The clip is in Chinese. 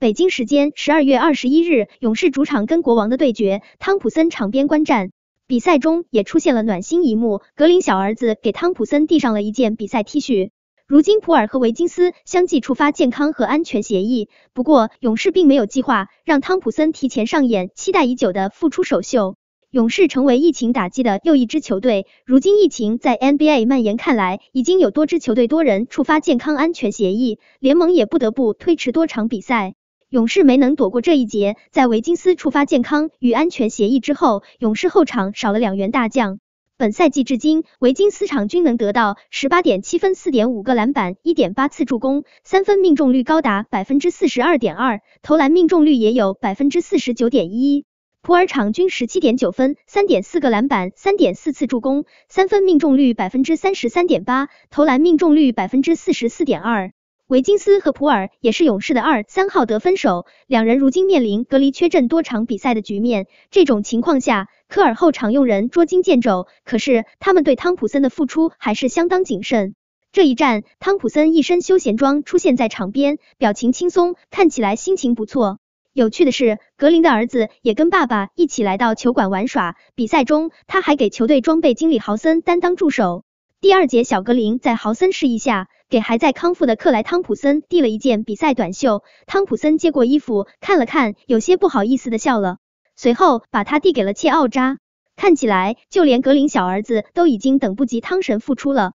北京时间十二月二十一日，勇士主场跟国王的对决，汤普森场边观战，比赛中也出现了暖心一幕，格林小儿子给汤普森递上了一件比赛 T 恤。如今普尔和维金斯相继触发健康和安全协议，不过勇士并没有计划让汤普森提前上演期待已久的复出首秀。勇士成为疫情打击的又一支球队，如今疫情在 NBA 蔓延，看来已经有多支球队多人触发健康安全协议，联盟也不得不推迟多场比赛。勇士没能躲过这一劫，在维金斯触发健康与安全协议之后，勇士后场少了两员大将。本赛季至今，维金斯场均能得到十八点七分、四点五个篮板、一点八次助攻，三分命中率高达百分之四十二点二，投篮命中率也有百分之四十九点一。普尔场均十七点九分、三点四个篮板、三点四次助攻，三分命中率百分之三十三点八，投篮命中率百分之四十四点二。维金斯和普尔也是勇士的二三号得分手，两人如今面临隔离缺阵多场比赛的局面。这种情况下，科尔后场用人捉襟见肘。可是，他们对汤普森的付出还是相当谨慎。这一战，汤普森一身休闲装出现在场边，表情轻松，看起来心情不错。有趣的是，格林的儿子也跟爸爸一起来到球馆玩耍。比赛中，他还给球队装备经理豪森担当助手。第二节，小格林在豪森示意下，给还在康复的克莱汤普森递了一件比赛短袖。汤普森接过衣服，看了看，有些不好意思的笑了，随后把他递给了切奥扎。看起来，就连格林小儿子都已经等不及汤神复出了。